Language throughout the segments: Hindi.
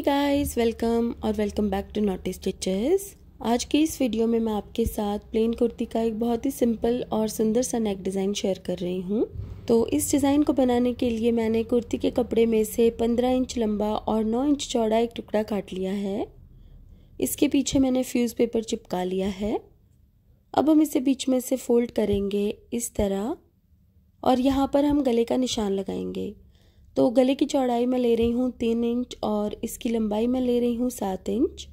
हे गाइस वेलकम और welcome back to Naughty Stitches आज की इस वीडियो में मैं आपके साथ प्लेन कुर्ती का एक बहुत ही सिंपल और सुंदर सा नेक डिज़ाइन शेयर कर रही हूँ तो इस डिज़ाइन को बनाने के लिए मैंने कुर्ती के कपड़े में से 15 इंच लंबा और 9 इंच चौड़ा एक टुकड़ा काट लिया है इसके पीछे मैंने फ्यूज़ पेपर चिपका लिया है अब हम इसे बीच में से फोल्ड करेंगे इस तरह और यहाँ पर हम गले का निशान लगाएंगे तो गले की चौड़ाई मैं ले रही हूँ तीन इंच और इसकी लंबाई मैं ले रही हूँ सात इंच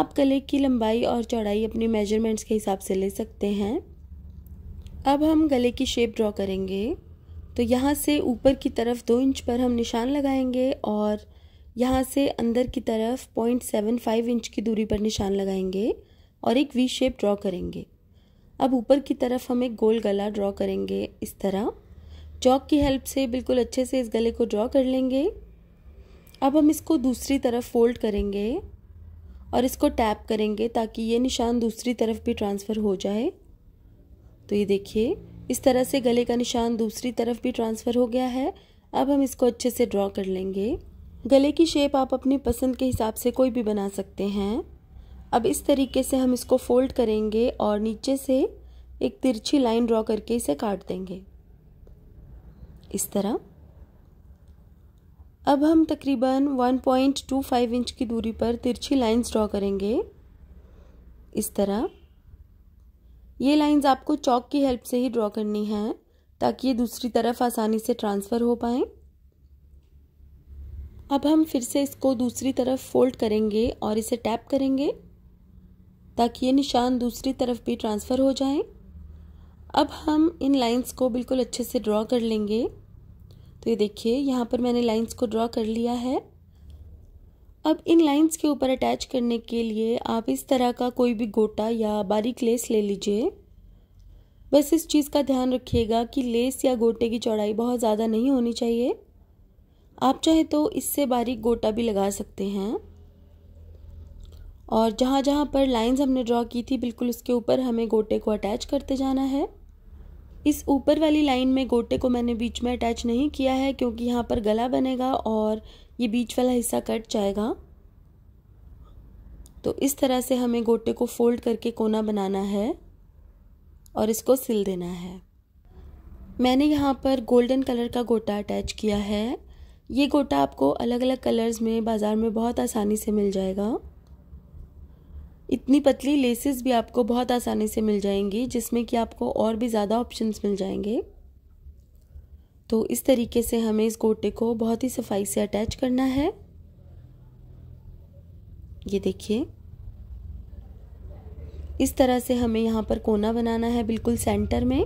आप गले की लंबाई और चौड़ाई अपने मेजरमेंट्स के हिसाब से ले सकते हैं अब हम गले की शेप ड्रॉ करेंगे तो यहाँ से ऊपर की तरफ दो इंच पर हम निशान लगाएंगे और यहाँ से अंदर की तरफ पॉइंट सेवन फाइव इंच की दूरी पर निशान लगाएंगे और एक वी शेप ड्रॉ करेंगे अब ऊपर की तरफ हम एक गोल गला ड्रॉ करेंगे इस तरह चौक की हेल्प से बिल्कुल अच्छे से इस गले को ड्रॉ कर लेंगे अब हम इसको दूसरी तरफ फोल्ड करेंगे और इसको टैप करेंगे ताकि ये निशान दूसरी तरफ भी ट्रांसफ़र हो जाए तो ये देखिए इस तरह से गले का निशान दूसरी तरफ भी ट्रांसफ़र हो गया है अब हम इसको अच्छे से ड्रॉ कर लेंगे गले की शेप आप अपनी पसंद के हिसाब से कोई भी बना सकते हैं अब इस तरीके से हम इसको फोल्ड करेंगे और नीचे से एक तिरछी लाइन ड्रॉ करके इसे काट देंगे इस तरह अब हम तकरीबन 1.25 इंच की दूरी पर तिरछी लाइंस ड्रॉ करेंगे इस तरह ये लाइंस आपको चौक की हेल्प से ही ड्रॉ करनी है ताकि ये दूसरी तरफ आसानी से ट्रांसफ़र हो पाए अब हम फिर से इसको दूसरी तरफ फोल्ड करेंगे और इसे टैप करेंगे ताकि ये निशान दूसरी तरफ भी ट्रांसफ़र हो जाएं। अब हम इन लाइंस को बिल्कुल अच्छे से ड्रॉ कर लेंगे तो ये देखिए यहाँ पर मैंने लाइंस को ड्रॉ कर लिया है अब इन लाइंस के ऊपर अटैच करने के लिए आप इस तरह का कोई भी गोटा या बारीक लेस ले लीजिए बस इस चीज़ का ध्यान रखिएगा कि लेस या गोटे की चौड़ाई बहुत ज़्यादा नहीं होनी चाहिए आप चाहे तो इससे बारीक गोटा भी लगा सकते हैं और जहाँ जहाँ पर लाइंस हमने ड्रॉ की थी बिल्कुल उसके ऊपर हमें गोटे को अटैच करते जाना है इस ऊपर वाली लाइन में गोटे को मैंने बीच में अटैच नहीं किया है क्योंकि यहाँ पर गला बनेगा और ये बीच वाला हिस्सा कट जाएगा तो इस तरह से हमें गोटे को फोल्ड करके कोना बनाना है और इसको सिल देना है मैंने यहाँ पर गोल्डन कलर का गोटा अटैच किया है ये गोटा आपको अलग अलग कलर्स में बाज़ार में बहुत आसानी से मिल जाएगा इतनी पतली लेसेस भी आपको बहुत आसानी से मिल जाएंगी जिसमें कि आपको और भी ज़्यादा ऑप्शंस मिल जाएंगे तो इस तरीके से हमें इस गोटे को बहुत ही सफाई से अटैच करना है ये देखिए इस तरह से हमें यहाँ पर कोना बनाना है बिल्कुल सेंटर में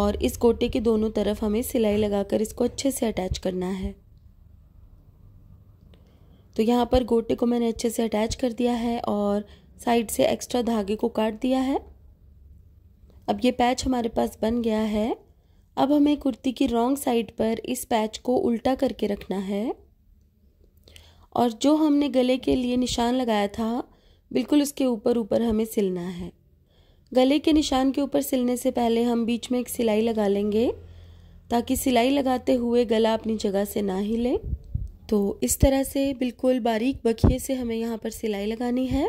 और इस गोटे के दोनों तरफ हमें सिलाई लगाकर इसको अच्छे से अटैच करना है तो यहाँ पर गोटे को मैंने अच्छे से अटैच कर दिया है और साइड से एक्स्ट्रा धागे को काट दिया है अब ये पैच हमारे पास बन गया है अब हमें कुर्ती की रॉन्ग साइड पर इस पैच को उल्टा करके रखना है और जो हमने गले के लिए निशान लगाया था बिल्कुल उसके ऊपर ऊपर हमें सिलना है गले के निशान के ऊपर सिलने से पहले हम बीच में एक सिलाई लगा लेंगे ताकि सिलाई लगाते हुए गला अपनी जगह से ना हिले तो इस तरह से बिल्कुल बारीक बखिए से हमें यहाँ पर सिलाई लगानी है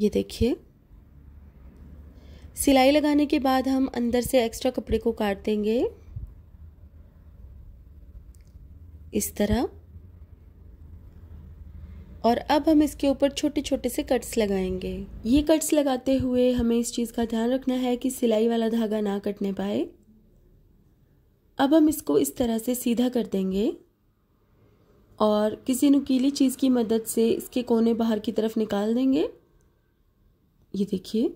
ये देखिए सिलाई लगाने के बाद हम अंदर से एक्स्ट्रा कपड़े को काट देंगे इस तरह और अब हम इसके ऊपर छोटे छोटे से कट्स लगाएंगे ये कट्स लगाते हुए हमें इस चीज़ का ध्यान रखना है कि सिलाई वाला धागा ना कटने पाए अब हम इसको इस तरह से सीधा कर देंगे और किसी नुकीली चीज़ की मदद से इसके कोने बाहर की तरफ निकाल देंगे ये देखिए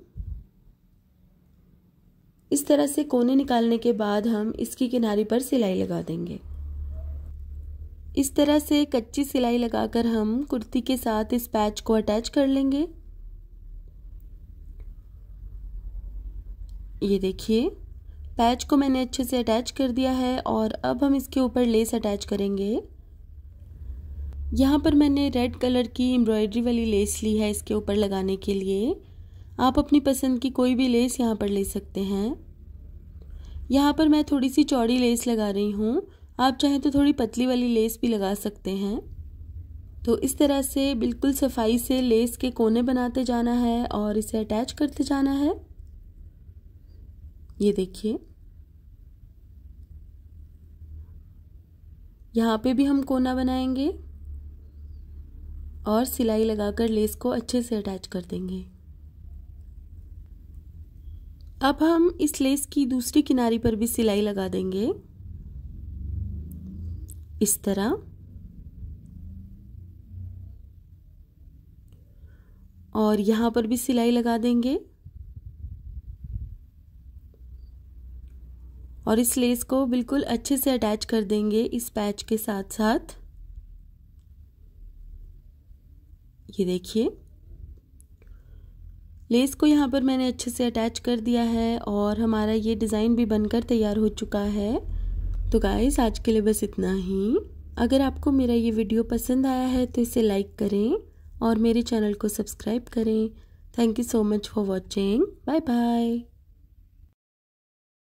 इस तरह से कोने निकालने के बाद हम इसकी किनारी पर सिलाई लगा देंगे इस तरह से कच्ची सिलाई लगाकर हम कुर्ती के साथ इस पैच को अटैच कर लेंगे ये देखिए पैच को मैंने अच्छे से अटैच कर दिया है और अब हम इसके ऊपर लेस अटैच करेंगे यहाँ पर मैंने रेड कलर की एम्ब्रॉयडरी वाली लेस ली है इसके ऊपर लगाने के लिए आप अपनी पसंद की कोई भी लेस यहाँ पर ले सकते हैं यहाँ पर मैं थोड़ी सी चौड़ी लेस लगा रही हूँ आप चाहें तो थोड़ी पतली वाली लेस भी लगा सकते हैं तो इस तरह से बिल्कुल सफाई से लेस के कोने बनाते जाना है और इसे अटैच करते जाना है ये देखिए यहाँ पे भी हम कोना बनाएंगे और सिलाई लगाकर लेस को अच्छे से अटैच कर देंगे अब हम इस लेस की दूसरी किनारी पर भी सिलाई लगा देंगे इस तरह और यहां पर भी सिलाई लगा देंगे और इस लेस को बिल्कुल अच्छे से अटैच कर देंगे इस पैच के साथ साथ ये देखिए लेस को यहाँ पर मैंने अच्छे से अटैच कर दिया है और हमारा ये डिज़ाइन भी बनकर तैयार हो चुका है तो गाइस आज के लिए बस इतना ही अगर आपको मेरा ये वीडियो पसंद आया है तो इसे लाइक करें और मेरे चैनल को सब्सक्राइब करें thank you so much for watching bye bye